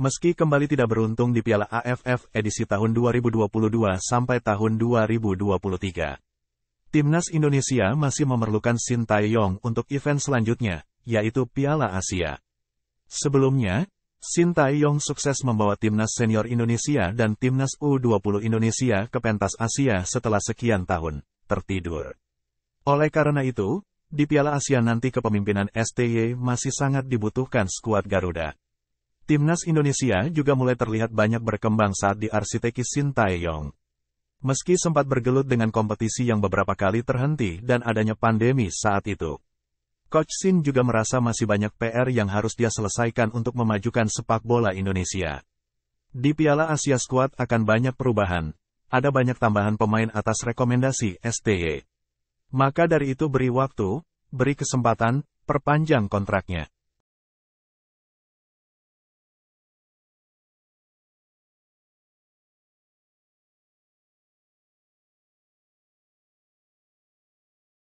Meski kembali tidak beruntung di Piala AFF edisi tahun 2022 sampai tahun 2023, Timnas Indonesia masih memerlukan Shin Sintayong untuk event selanjutnya, yaitu Piala Asia. Sebelumnya, Shin Sintayong sukses membawa Timnas Senior Indonesia dan Timnas U20 Indonesia ke pentas Asia setelah sekian tahun, tertidur. Oleh karena itu, di Piala Asia nanti kepemimpinan STY masih sangat dibutuhkan skuad Garuda. Timnas Indonesia juga mulai terlihat banyak berkembang saat diarsiteki Shin Tae-yong, Meski sempat bergelut dengan kompetisi yang beberapa kali terhenti dan adanya pandemi saat itu. Coach Shin juga merasa masih banyak PR yang harus dia selesaikan untuk memajukan sepak bola Indonesia. Di Piala Asia Squad akan banyak perubahan. Ada banyak tambahan pemain atas rekomendasi STY. Maka dari itu beri waktu, beri kesempatan, perpanjang kontraknya.